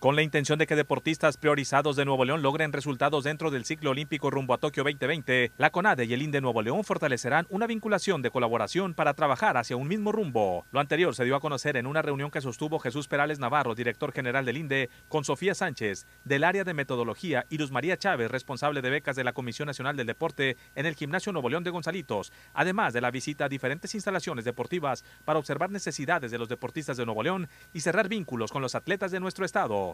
con la intención de que deportistas priorizados de Nuevo León logren resultados dentro del ciclo olímpico rumbo a Tokio 2020, la CONADE y el INDE Nuevo León fortalecerán una vinculación de colaboración para trabajar hacia un mismo rumbo. Lo anterior se dio a conocer en una reunión que sostuvo Jesús Perales Navarro, director general del INDE, con Sofía Sánchez, del área de metodología, y Luz María Chávez, responsable de becas de la Comisión Nacional del Deporte en el Gimnasio Nuevo León de Gonzalitos, además de la visita a diferentes instalaciones deportivas para observar necesidades de los deportistas de Nuevo León y cerrar vínculos con los atletas de nuestro estado.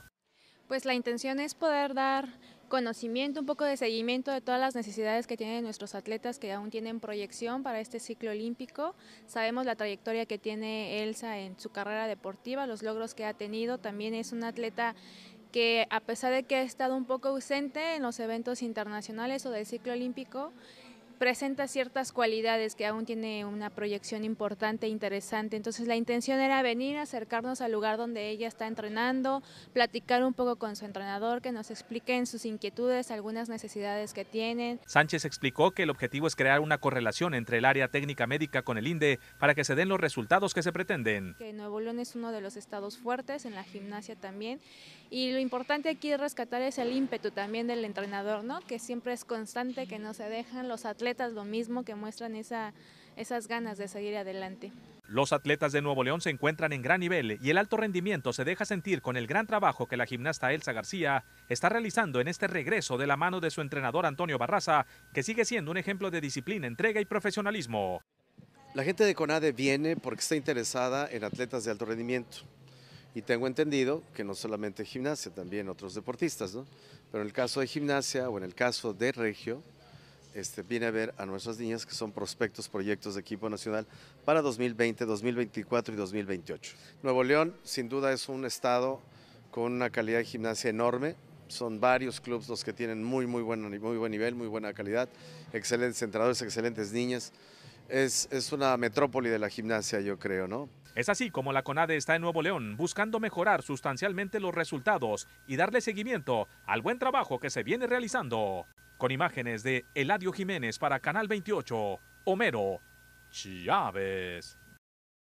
Pues la intención es poder dar conocimiento, un poco de seguimiento de todas las necesidades que tienen nuestros atletas que aún tienen proyección para este ciclo olímpico. Sabemos la trayectoria que tiene Elsa en su carrera deportiva, los logros que ha tenido. También es una atleta que a pesar de que ha estado un poco ausente en los eventos internacionales o del ciclo olímpico, presenta ciertas cualidades que aún tiene una proyección importante, e interesante. Entonces la intención era venir, acercarnos al lugar donde ella está entrenando, platicar un poco con su entrenador, que nos expliquen sus inquietudes, algunas necesidades que tienen. Sánchez explicó que el objetivo es crear una correlación entre el área técnica médica con el INDE para que se den los resultados que se pretenden. Que Nuevo León es uno de los estados fuertes en la gimnasia también. Y lo importante aquí de rescatar es el ímpetu también del entrenador, ¿no? Que siempre es constante, que no se dejan los atletas lo mismo, que muestran esas ganas de seguir adelante. Los atletas de Nuevo León se encuentran en gran nivel y el alto rendimiento se deja sentir con el gran trabajo que la gimnasta Elsa García está realizando en este regreso de la mano de su entrenador Antonio Barraza, que sigue siendo un ejemplo de disciplina, entrega y profesionalismo. La gente de CONADE viene porque está interesada en atletas de alto rendimiento. Y tengo entendido que no solamente gimnasia, también otros deportistas, ¿no? Pero en el caso de gimnasia o en el caso de Regio, este, viene a ver a nuestras niñas que son prospectos, proyectos de equipo nacional para 2020, 2024 y 2028. Nuevo León, sin duda, es un estado con una calidad de gimnasia enorme. Son varios clubes los que tienen muy, muy, buen, muy buen nivel, muy buena calidad, excelentes entrenadores, excelentes niñas. Es, es, una metrópoli de la gimnasia, yo creo, ¿no? Es así como la CONADE está en Nuevo León, buscando mejorar sustancialmente los resultados y darle seguimiento al buen trabajo que se viene realizando. Con imágenes de Eladio Jiménez para Canal 28, Homero Chávez.